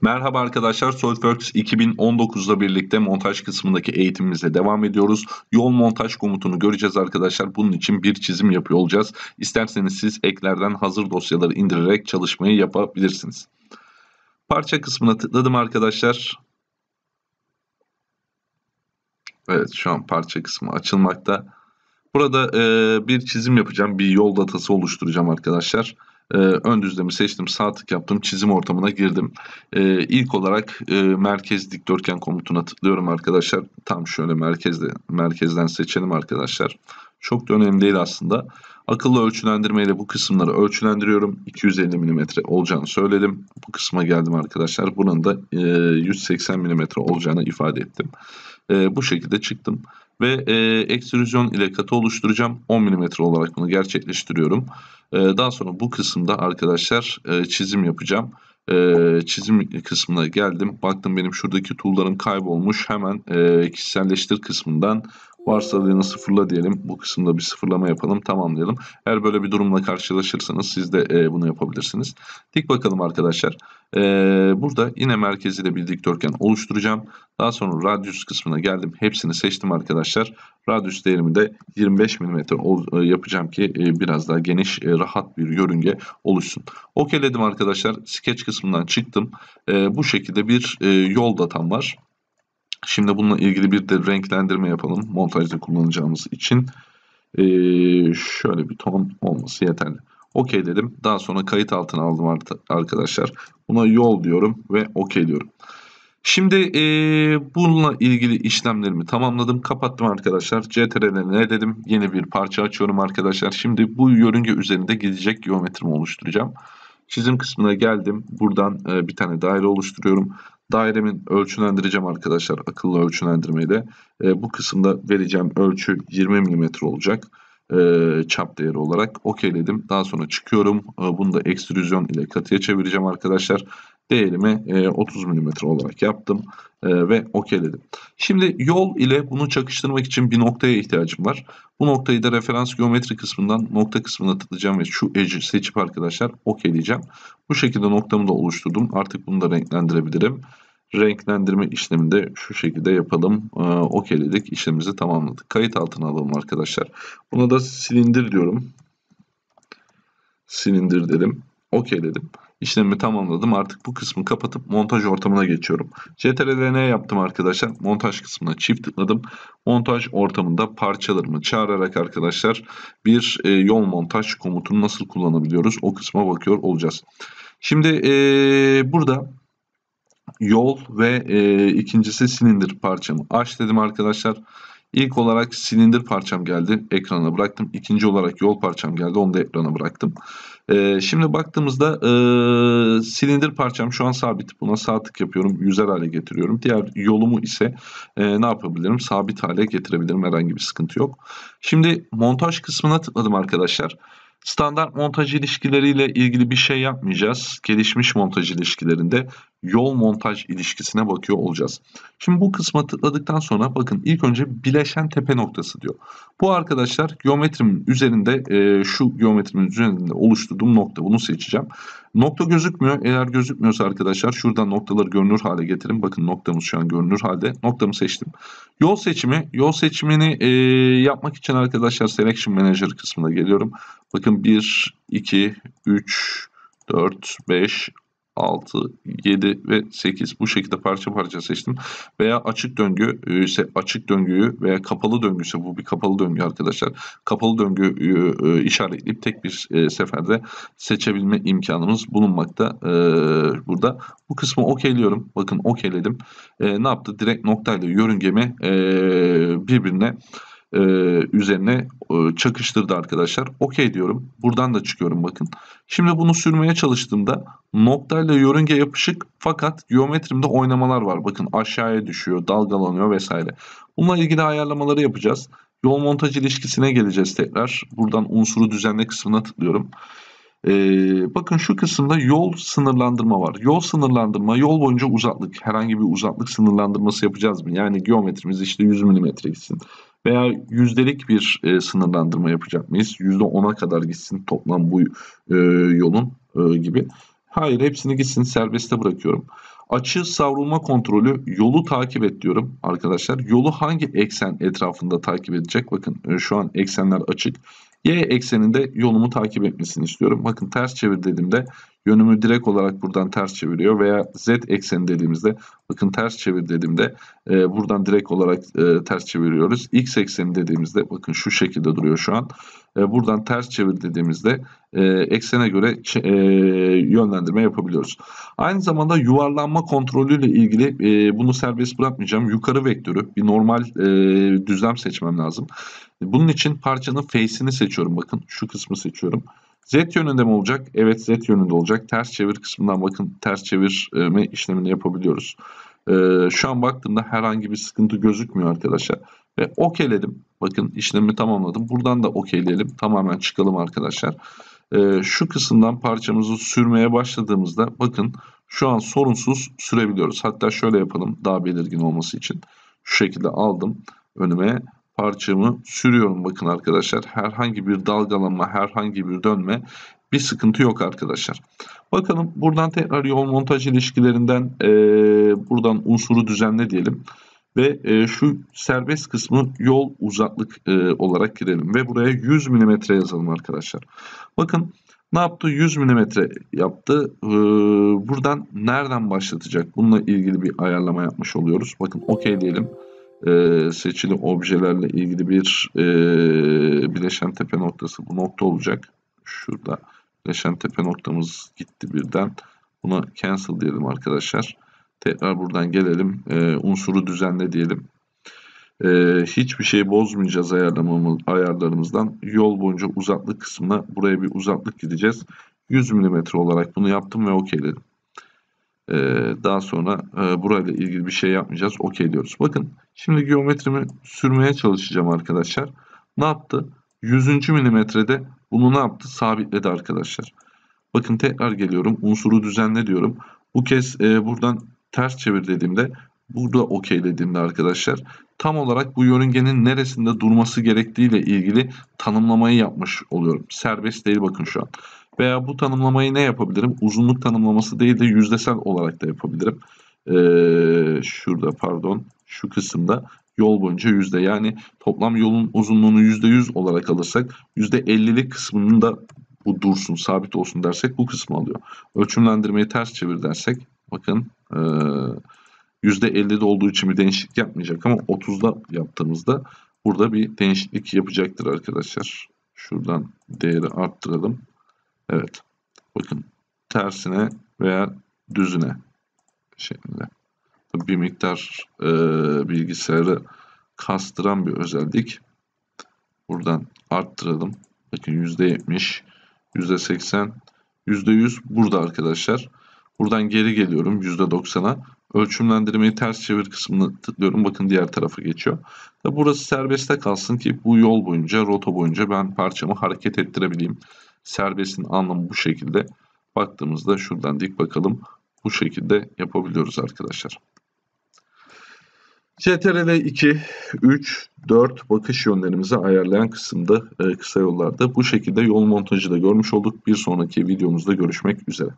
Merhaba arkadaşlar, SolidWorks 2019'la birlikte montaj kısmındaki eğitimimize devam ediyoruz. Yol montaj komutunu göreceğiz arkadaşlar. Bunun için bir çizim yapıyor olacağız. İsterseniz siz eklerden hazır dosyaları indirerek çalışmayı yapabilirsiniz. Parça kısmına tıkladım arkadaşlar. Evet şu an parça kısmı açılmakta. Burada e, bir çizim yapacağım. Bir yol datası oluşturacağım arkadaşlar. E, ön düzlemi seçtim. Sağ tık yaptım. Çizim ortamına girdim. E, ilk olarak e, merkez dikdörtgen komutuna tıklıyorum arkadaşlar. Tam şöyle merkezde, merkezden seçelim arkadaşlar. Çok da önemli değil aslında. Akıllı ölçülendirmeyle bu kısımları ölçülendiriyorum. 250 mm olacağını söyledim. Bu kısma geldim arkadaşlar. Bunun da e, 180 mm olacağını ifade ettim e, bu şekilde çıktım. Ve e, ekstrüzyon ile katı oluşturacağım. 10 mm olarak bunu gerçekleştiriyorum. E, daha sonra bu kısımda arkadaşlar e, çizim yapacağım. E, çizim kısmına geldim. Baktım benim şuradaki tool'larım kaybolmuş. Hemen e, kişiselleştir kısmından Varsalığını sıfırla diyelim. Bu kısımda bir sıfırlama yapalım. Tamamlayalım. Eğer böyle bir durumla karşılaşırsanız siz de e, bunu yapabilirsiniz. Dik bakalım arkadaşlar. E, burada yine merkezi de bir dikdörtgen oluşturacağım. Daha sonra radyüs kısmına geldim. Hepsini seçtim arkadaşlar. Radyüs değerimi de 25 mm e, yapacağım ki e, biraz daha geniş, e, rahat bir yörünge oluşsun. Okeyledim arkadaşlar. Sketch kısmından çıktım. Bu şekilde bir yol datam var. Şimdi bununla ilgili bir de renklendirme yapalım. Montajda kullanacağımız için. Ee, şöyle bir ton olması yeterli. OK dedim. Daha sonra kayıt altına aldım arkadaşlar. Buna yol diyorum ve OK diyorum. Şimdi e, bununla ilgili işlemlerimi tamamladım. Kapattım arkadaşlar. CTRL'e dedim. Yeni bir parça açıyorum arkadaşlar. Şimdi bu yörünge üzerinde gidecek geometrimi oluşturacağım. Çizim kısmına geldim. Buradan e, bir tane daire oluşturuyorum. Dairemin ölçülendireceğim arkadaşlar akıllı ölçülendirmeyle. E, bu kısımda vereceğim ölçü 20 mm olacak e, çap değeri olarak okeyledim. Daha sonra çıkıyorum. E, bunu da ekstrüzyon ile katıya çevireceğim arkadaşlar değerimi 30 e, mm olarak yaptım e, ve okeyledim. Şimdi yol ile bunu çakıştırmak için bir noktaya ihtiyacım var. Bu noktayı da referans geometri kısmından nokta kısmına tıklayacağım ve şu edge'i seçip arkadaşlar okeyleyeceğim. Bu şekilde noktamı da oluşturdum. Artık bunu da renklendirebilirim. Renklendirme işlemini de şu şekilde yapalım. Ee, okeyledik. İşlemimizi tamamladık. Kayıt altına alalım arkadaşlar. Buna da silindir diyorum. Silindir dedim. Okeyledim. dedim. İşlemi tamamladım. Artık bu kısmı kapatıp montaj ortamına geçiyorum. CTRL'ne yaptım arkadaşlar. Montaj kısmına çift tıkladım. Montaj ortamında parçalarımı çağırarak arkadaşlar bir e, yol montaj komutunu nasıl kullanabiliyoruz o kısma bakıyor olacağız. Şimdi e, burada yol ve e, ikincisi silindir parçamı aç dedim Arkadaşlar İlk olarak silindir parçam geldi. Ekrana bıraktım. İkinci olarak yol parçam geldi. Onu da ekrana bıraktım. Ee, şimdi baktığımızda e, silindir parçam şu an sabit. Buna sağ tık yapıyorum. Yüzer hale getiriyorum. Diğer yolumu ise e, ne yapabilirim? Sabit hale getirebilirim. Herhangi bir sıkıntı yok. Şimdi montaj kısmına tıkladım arkadaşlar. Standart montaj ilişkileriyle ilgili bir şey yapmayacağız. Gelişmiş montaj ilişkilerinde yol montaj ilişkisine bakıyor olacağız. Şimdi bu kısma tıkladıktan sonra bakın ilk önce bileşen tepe noktası diyor. Bu arkadaşlar geometrimin üzerinde e, şu geometrimin üzerinde oluşturduğum nokta bunu seçeceğim. Nokta gözükmüyor. Eğer gözükmüyorsa arkadaşlar şuradan noktaları görünür hale getirin. Bakın noktamız şu an görünür halde. Noktamı seçtim. Yol seçimi. Yol seçimini e, yapmak için arkadaşlar Selection Manager kısmına geliyorum. Bakın 1, 2, 3, 4, 5, 6, 7 ve 8 bu şekilde parça parça seçtim. Veya açık döngü e, ise açık döngüyü veya kapalı döngüse bu bir kapalı döngü arkadaşlar. Kapalı döngü e, e, işaretleyip tek bir seferde seçebilme imkanımız bulunmakta burada. Bu kısmı okeyliyorum. Bakın okeyledim. Ne yaptı? Direkt noktayla yörüngemi birbirine e, üzerine e, çakıştırdı arkadaşlar. Okey diyorum. Buradan da çıkıyorum bakın. Şimdi bunu sürmeye çalıştığımda noktayla yörünge yapışık fakat geometrimde oynamalar var. Bakın aşağıya düşüyor, dalgalanıyor vesaire. Bununla ilgili ayarlamaları yapacağız. Yol montaj ilişkisine geleceğiz tekrar. Buradan unsuru düzenle kısmına tıklıyorum. Ee, bakın şu kısımda yol sınırlandırma var. Yol sınırlandırma, yol boyunca uzaklık, herhangi bir uzaklık sınırlandırması yapacağız mı? Yani geometrimiz işte 100 mm gitsin veya yüzdelik bir e, sınırlandırma yapacak mıyız? Yüzde ona kadar gitsin toplam bu e, yolun e, gibi. Hayır hepsini gitsin serbeste bırakıyorum. Açı savrulma kontrolü yolu takip et diyorum arkadaşlar. Yolu hangi eksen etrafında takip edecek? Bakın e, şu an eksenler açık. Y ekseninde yolumu takip etmesini istiyorum. Bakın ters çevir dediğimde yönümü direkt olarak buradan ters çeviriyor veya z ekseni dediğimizde bakın ters çevir dediğimde e, buradan direkt olarak e, ters çeviriyoruz. X ekseni dediğimizde bakın şu şekilde duruyor şu an. E, buradan ters çevir dediğimizde e, eksene göre e, yönlendirme yapabiliyoruz. Aynı zamanda yuvarlanma kontrolüyle ilgili e, bunu serbest bırakmayacağım. Yukarı vektörü bir normal e, düzlem seçmem lazım. Bunun için parçanın face'ini seçiyorum. Bakın şu kısmı seçiyorum. Z yönünde mi olacak? Evet Z yönünde olacak. Ters çevir kısmından bakın ters çevirme işlemini yapabiliyoruz. Ee, şu an baktığımda herhangi bir sıkıntı gözükmüyor arkadaşlar. Ve okeyledim. Bakın işlemi tamamladım. Buradan da okeyleyelim. Tamamen çıkalım arkadaşlar. Ee, şu kısımdan parçamızı sürmeye başladığımızda bakın şu an sorunsuz sürebiliyoruz. Hatta şöyle yapalım daha belirgin olması için. Şu şekilde aldım önüme parçamı sürüyorum bakın arkadaşlar. Herhangi bir dalgalanma, herhangi bir dönme bir sıkıntı yok arkadaşlar. Bakalım buradan tekrar yol montaj ilişkilerinden e, buradan unsuru düzenle diyelim. Ve e, şu serbest kısmı yol uzaklık e, olarak girelim. Ve buraya 100 mm yazalım arkadaşlar. Bakın ne yaptı? 100 mm yaptı. Ee, buradan nereden başlatacak? Bununla ilgili bir ayarlama yapmış oluyoruz. Bakın okey diyelim e, seçili objelerle ilgili bir e, bileşen tepe noktası bu nokta olacak. Şurada bileşen tepe noktamız gitti birden. Buna cancel diyelim arkadaşlar. Tekrar buradan gelelim. E, unsuru düzenle diyelim. E, hiçbir şey bozmayacağız ayarlamamız, ayarlarımızdan. Yol boyunca uzaklık kısmına buraya bir uzaklık gideceğiz. 100 mm olarak bunu yaptım ve okeyledim e, daha sonra e, burayla ilgili bir şey yapmayacağız. Okey diyoruz. Bakın şimdi geometrimi sürmeye çalışacağım arkadaşlar. Ne yaptı? 100. milimetrede bunu ne yaptı? Sabitledi arkadaşlar. Bakın tekrar geliyorum. Unsuru düzenle diyorum. Bu kez e, buradan ters çevir dediğimde burada dediğimde arkadaşlar tam olarak bu yörüngenin neresinde durması gerektiğiyle ilgili tanımlamayı yapmış oluyorum. Serbest değil bakın şu an. Veya bu tanımlamayı ne yapabilirim? Uzunluk tanımlaması değil de yüzdesel olarak da yapabilirim. Ee, şurada pardon şu kısımda yol boyunca yüzde yani toplam yolun uzunluğunu yüzde yüz olarak alırsak yüzde ellilik kısmının da bu dursun sabit olsun dersek bu kısmı alıyor. Ölçümlendirmeyi ters çevir dersek bakın e, ee, %50'de olduğu için bir değişiklik yapmayacak ama 30'da yaptığımızda burada bir değişiklik yapacaktır arkadaşlar. Şuradan değeri arttıralım. Evet. Bakın tersine veya düzüne şeklinde. Bir miktar e, bilgisayarı kastıran bir özellik. Buradan arttıralım. Bakın %70, %80, %100 burada arkadaşlar. Buradan geri geliyorum %90'a. Ölçümlendirmeyi ters çevir kısmını tıklıyorum. Bakın diğer tarafa geçiyor. Burası serbeste kalsın ki bu yol boyunca, rota boyunca ben parçamı hareket ettirebileyim. Serbestin anlamı bu şekilde. Baktığımızda şuradan dik bakalım. Bu şekilde yapabiliyoruz arkadaşlar. CTRL 2, 3, 4 bakış yönlerimizi ayarlayan kısımda e, kısa yollarda bu şekilde yol montajı da görmüş olduk. Bir sonraki videomuzda görüşmek üzere.